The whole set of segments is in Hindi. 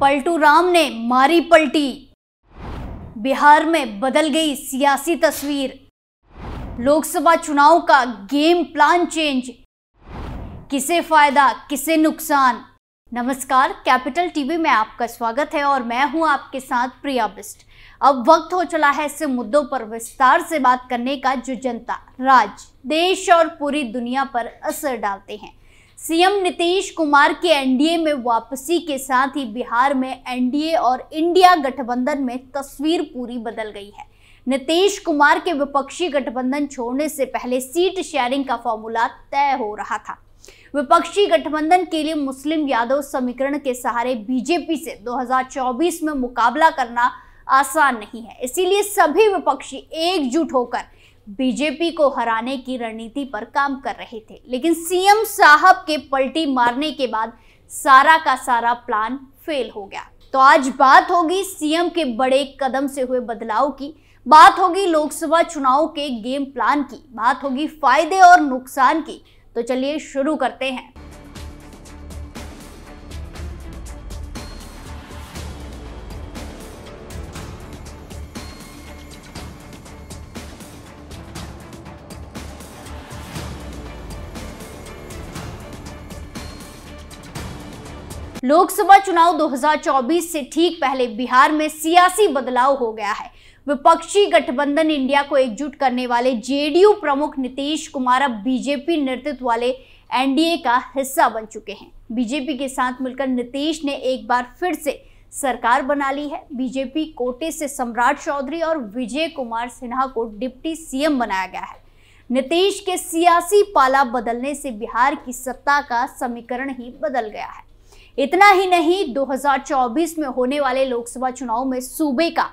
पलटू राम ने मारी पलटी बिहार में बदल गई सियासी तस्वीर लोकसभा चुनाव का गेम प्लान चेंज किसे फायदा किसे नुकसान नमस्कार कैपिटल टीवी में आपका स्वागत है और मैं हूं आपके साथ प्रिया बिस्ट अब वक्त हो चला है ऐसे मुद्दों पर विस्तार से बात करने का जो जनता राज देश और पूरी दुनिया पर असर डालते हैं सीएम नीतीश कुमार के एनडीए में वापसी के साथ ही बिहार में एनडीए और इंडिया गठबंधन में तस्वीर पूरी बदल गई है नीतीश कुमार के विपक्षी गठबंधन छोड़ने से पहले सीट शेयरिंग का फॉर्मूला तय हो रहा था विपक्षी गठबंधन के लिए मुस्लिम यादव समीकरण के सहारे बीजेपी से 2024 में मुकाबला करना आसान नहीं है इसीलिए सभी विपक्षी एकजुट होकर बीजेपी को हराने की रणनीति पर काम कर रहे थे लेकिन सीएम साहब के पलटी मारने के बाद सारा का सारा प्लान फेल हो गया तो आज बात होगी सीएम के बड़े कदम से हुए बदलाव की बात होगी लोकसभा चुनाव के गेम प्लान की बात होगी फायदे और नुकसान की तो चलिए शुरू करते हैं लोकसभा चुनाव 2024 से ठीक पहले बिहार में सियासी बदलाव हो गया है विपक्षी गठबंधन इंडिया को एकजुट करने वाले जेडीयू प्रमुख नीतीश कुमार अब बीजेपी नेतृत्व वाले एनडीए का हिस्सा बन चुके हैं बीजेपी के साथ मिलकर नीतीश ने एक बार फिर से सरकार बना ली है बीजेपी कोटे से सम्राट चौधरी और विजय कुमार सिन्हा को डिप्टी सीएम बनाया गया है नीतीश के सियासी पाला बदलने से बिहार की सत्ता का समीकरण ही बदल गया है इतना ही नहीं 2024 में होने वाले लोकसभा चुनाव में सूबे का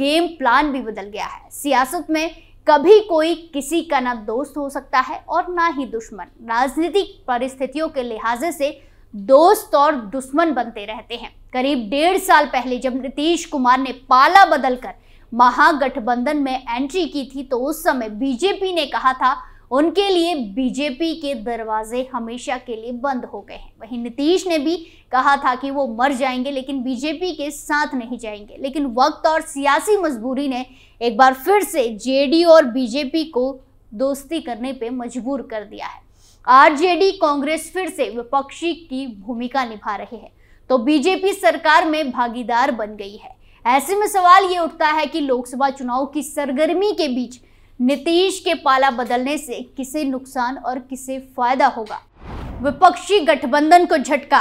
गेम प्लान भी बदल गया है सियासत में कभी कोई किसी का ना दोस्त हो सकता है और ना ही दुश्मन राजनीतिक परिस्थितियों के लिहाजे से दोस्त और दुश्मन बनते रहते हैं करीब डेढ़ साल पहले जब नीतीश कुमार ने पाला बदलकर महागठबंधन में एंट्री की थी तो उस समय बीजेपी ने कहा था उनके लिए बीजेपी के दरवाजे हमेशा के लिए बंद हो गए हैं वहीं नीतीश ने भी कहा था कि वो मर जाएंगे लेकिन बीजेपी के साथ नहीं जाएंगे लेकिन वक्त और सियासी मजबूरी ने एक बार फिर से जेडीयू और बीजेपी को दोस्ती करने पे मजबूर कर दिया है आरजेडी कांग्रेस फिर से विपक्षी की भूमिका निभा रही है तो बीजेपी सरकार में भागीदार बन गई है ऐसे में सवाल ये उठता है कि लोकसभा चुनाव की सरगर्मी के बीच नीतीश के पाला बदलने से किसे नुकसान और किसे फायदा होगा विपक्षी गठबंधन को झटका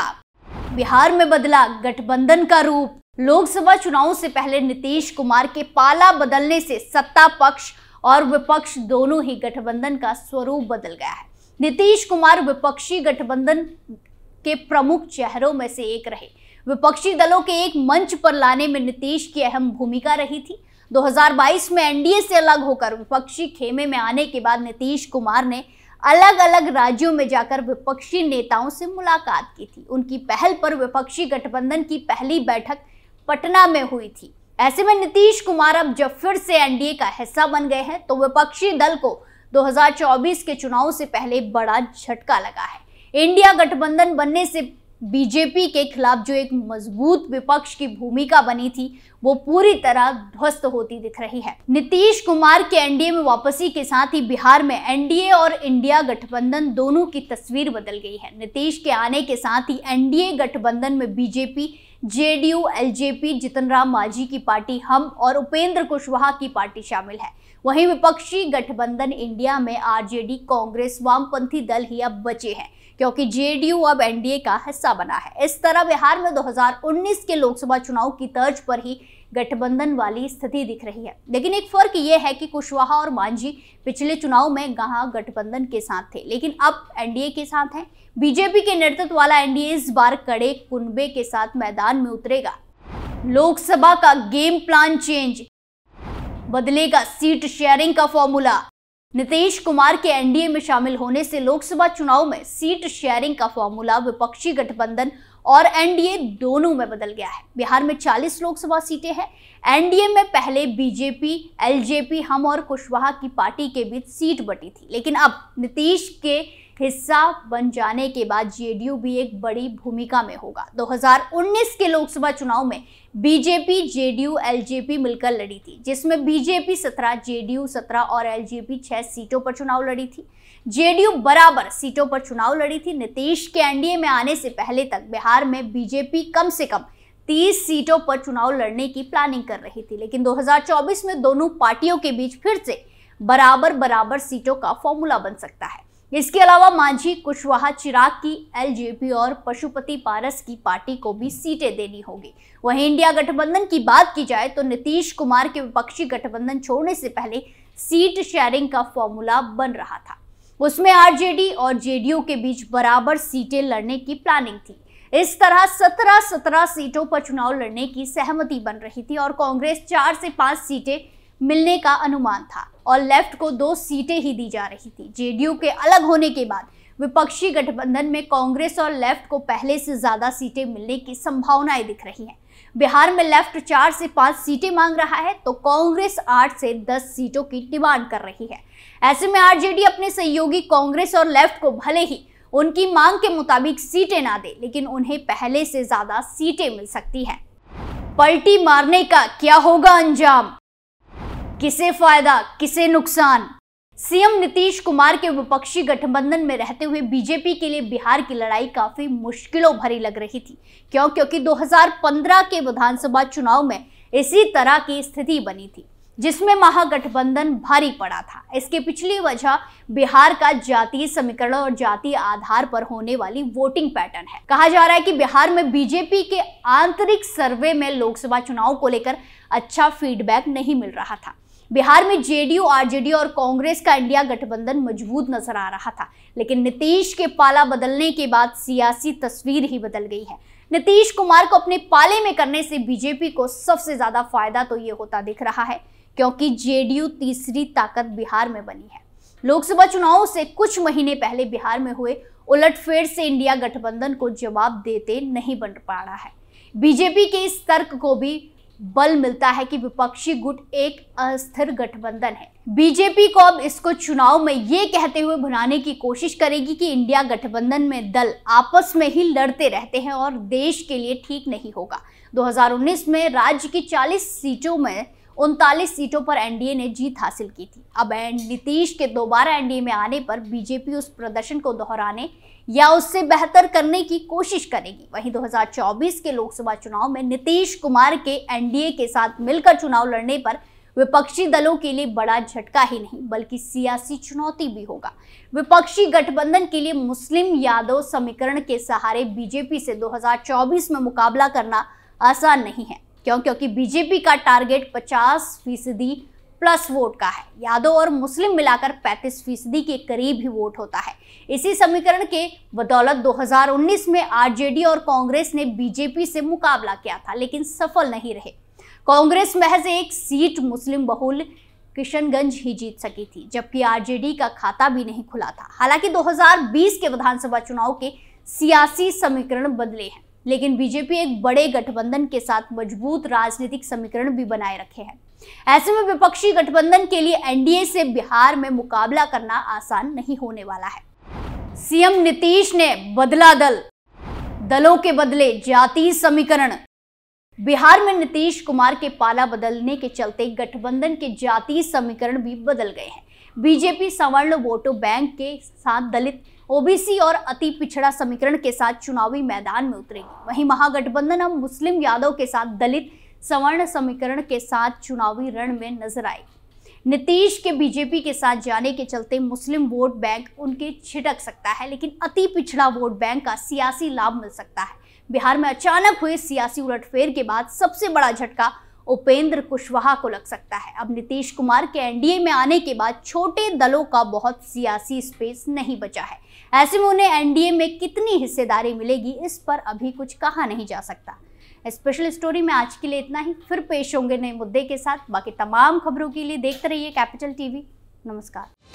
बिहार में बदला गठबंधन का रूप लोकसभा चुनाव से पहले नीतीश कुमार के पाला बदलने से सत्ता पक्ष और विपक्ष दोनों ही गठबंधन का स्वरूप बदल गया है नीतीश कुमार विपक्षी गठबंधन के प्रमुख चेहरों में से एक रहे विपक्षी दलों के एक मंच पर लाने में नीतीश की अहम भूमिका रही थी 2022 में एनडीए से अलग होकर विपक्षी खेमे में आने के बाद नीतीश कुमार ने अलग अलग राज्यों में जाकर विपक्षी नेताओं से मुलाकात की थी उनकी पहल पर विपक्षी गठबंधन की पहली बैठक पटना में हुई थी ऐसे में नीतीश कुमार अब जब फिर से एनडीए का हिस्सा बन गए हैं तो विपक्षी दल को 2024 के चुनाव से पहले बड़ा झटका लगा है इंडिया गठबंधन बनने से बीजेपी के खिलाफ जो एक मजबूत विपक्ष की भूमिका बनी थी वो पूरी तरह ध्वस्त होती दिख रही है नीतीश कुमार के एनडीए में वापसी के साथ ही बिहार में एनडीए और इंडिया गठबंधन दोनों की तस्वीर बदल गई है नीतीश के आने के साथ ही एनडीए गठबंधन में BJP JDU LJP Jitan Ram Manjhi की पार्टी हम और उपेंद्र कुशवाहा की पार्टी शामिल है वहीं विपक्षी गठबंधन इंडिया में आरजेडी कांग्रेस वामपंथी दल ही अब बचे हैं क्योंकि जेडीयू अब एनडीए का हिस्सा बना है इस तरह बिहार में 2019 के लोकसभा चुनाव की तर्ज पर ही गठबंधन वाली स्थिति दिख रही है लेकिन एक फर्क यह है कि कुशवाहा और मांझी पिछले चुनाव में गहा गठबंधन के साथ थे लेकिन अब एनडीए के साथ हैं बीजेपी के नेतृत्व वाला एनडीए इस बार कड़े कुनबे के साथ मैदान में उतरेगा लोकसभा का गेम प्लान चेंज बदलेगा सीट शेयरिंग का फॉर्मूला नीतीश कुमार के एनडीए में शामिल होने से लोकसभा चुनाव में सीट शेयरिंग का फॉर्मूला विपक्षी गठबंधन और एनडीए दोनों में बदल गया है बिहार में 40 लोकसभा सीटें हैं एनडीए में पहले बीजेपी एलजेपी हम और कुशवाहा की पार्टी के बीच सीट बटी थी लेकिन अब नीतीश के हिस्सा बन जाने के बाद जेडीयू भी एक बड़ी भूमिका में होगा 2019 के लोकसभा चुनाव में बीजेपी जेडीयू एलजेपी मिलकर लड़ी थी जिसमें बीजेपी 17 जेडीयू 17 और एलजेपी 6 सीटों पर चुनाव लड़ी थी जेडीयू बराबर सीटों पर चुनाव लड़ी थी नीतीश के एनडीए में आने से पहले तक बिहार में बीजेपी कम से कम 30 सीटों पर चुनाव लड़ने की प्लानिंग कर रही थी लेकिन 2024 में दोनों पार्टियों के बीच फिर से बराबर बराबर सीटों का फॉर्मूला बन सकता है इसके अलावा मांझी कुशवाहा चिराग की एलजेपी और पशुपति पारस की पार्टी को भी सीटें देनी होगी वहीं इंडिया गठबंधन की बात की जाए तो नीतीश कुमार के विपक्षी गठबंधन छोड़ने से पहले सीट शेयरिंग का फॉर्मूला बन रहा था उसमें आरजेडी और जेडीयू के बीच बराबर सीटें लड़ने की प्लानिंग थी इस तरह सत्रह सत्रह सीटों पर चुनाव लड़ने की सहमति बन रही थी और कांग्रेस चार से पांच सीटें मिलने का अनुमान था और लेफ्ट को दो सीटें ही दी जा रही थी जेडीयू के अलग होने के बाद विपक्षी गठबंधन में कांग्रेस और लेफ्ट को पहले से ज़्यादा सीटें मिलने की संभावनाएं दिख रही हैं बिहार में लेफ्ट चार से पांच सीटें मांग रहा है तो कांग्रेस आठ से दस सीटों की डिमांड कर रही है ऐसे में आरजेडी अपने सहयोगी कांग्रेस और लेफ्ट को भले ही उनकी मांग के मुताबिक सीटें ना दे लेकिन उन्हें पहले से ज्यादा सीटें मिल सकती हैं पलटी मारने का क्या होगा अंजाम किसे फायदा किसे नुकसान सीएम नीतीश कुमार के विपक्षी गठबंधन में रहते हुए बीजेपी के लिए बिहार की लड़ाई काफी मुश्किलों भरी लग रही थी क्यों क्योंकि 2015 के विधानसभा चुनाव में इसी तरह की स्थिति बनी थी जिसमें महागठबंधन भारी पड़ा था इसके पिछली वजह बिहार का जातीय समीकरण और जातीय आधार पर होने वाली वोटिंग पैटर्न है कहा जा रहा है कि बिहार में बीजेपी के आंतरिक सर्वे में लोकसभा चुनाव को लेकर अच्छा फीडबैक नहीं मिल रहा था बिहार में जेडीयू आरजेडी और कांग्रेस का इंडिया गठबंधन मजबूत नजर आ रहा था लेकिन नीतीश के पाला बदलने के बाद सियासी तस्वीर ही बदल गई है नीतीश कुमार को अपने पाले में करने से बीजेपी को सबसे ज्यादा फायदा तो ये होता दिख रहा है क्योंकि जेडीयू तीसरी ताकत बिहार में बनी है लोकसभा चुनाव से कुछ महीने पहले बिहार में हुए उलटफेर से इंडिया गठबंधन को जवाब देते नहीं बन पा रहा है बीजेपी के इस तर्क को भी बल मिलता है कि विपक्षी गुट एक अस्थिर गठबंधन है बीजेपी को अब इसको चुनाव में ये कहते हुए भुनाने की कोशिश करेगी कि इंडिया गठबंधन में दल आपस में ही लड़ते रहते हैं और देश के लिए ठीक नहीं होगा 2019 में राज्य की 40 सीटों में उनतालीस सीटों पर एनडीए ने जीत हासिल की थी अब नीतीश के दोबारा एनडीए में आने पर बीजेपी उस प्रदर्शन को दोहराने या उससे बेहतर करने की कोशिश करेगी वहीं 2024 के लोकसभा चुनाव में नीतीश कुमार के एनडीए के साथ मिलकर चुनाव लड़ने पर विपक्षी दलों के लिए बड़ा झटका ही नहीं बल्कि सियासी चुनौती भी होगा विपक्षी गठबंधन के लिए मुस्लिम यादव समीकरण के सहारे बीजेपी से 2024 में मुकाबला करना आसान नहीं है क्यों क्योंकि बीजेपी का टारगेट 50 फीसदी प्लस वोट का है यादव और मुस्लिम मिलाकर 35 फीसदी के करीब ही वोट होता है इसी समीकरण के बदौलत 2019 में आरजेडी और कांग्रेस ने बीजेपी से मुकाबला किया था लेकिन सफल नहीं रहे कांग्रेस महज एक सीट मुस्लिम बहुल किशनगंज ही जीत सकी थी जबकि आरजेडी का खाता भी नहीं खुला था हालांकि 2020 के विधानसभा चुनाव के सियासी समीकरण बदले हैं लेकिन बीजेपी एक बड़े गठबंधन के साथ मजबूत राजनीतिक समीकरण भी बनाए रखे हैं ऐसे में विपक्षी गठबंधन के लिए एनडीए से बिहार में मुकाबला करना आसान नहीं होने वाला है सीएम नीतीश ने बदला दल दलों के बदले जाति समीकरण बिहार में नीतीश कुमार के पाला बदलने के चलते गठबंधन के जातीय समीकरण भी बदल गए हैं बीजेपी सवर्ण वोटो बैंक के साथ दलित ओबीसी और अति पिछड़ा समीकरण के साथ चुनावी मैदान में उतरेगी वहीं महागठबंधन अब मुस्लिम यादव के साथ दलित सवर्ण समीकरण के साथ चुनावी रण में नजर आएगी नीतीश के बीजेपी के साथ जाने के चलते मुस्लिम वोट बैंक उनके छिटक सकता है लेकिन अति पिछड़ा वोट बैंक का सियासी लाभ मिल सकता है बिहार में अचानक हुए सियासी उलटफेर के बाद सबसे बड़ा झटका उपेंद्र कुशवाहा को लग सकता है अब नीतीश कुमार के एनडीए में आने के बाद छोटे दलों का बहुत सियासी स्पेस नहीं बचा है ऐसे में उन्हें एनडीए में कितनी हिस्सेदारी मिलेगी इस पर अभी कुछ कहा नहीं जा सकता स्पेशल स्टोरी में आज के लिए इतना ही फिर पेश होंगे नए मुद्दे के साथ बाकी तमाम खबरों के लिए देखते रहिए कैपिटल टीवी नमस्कार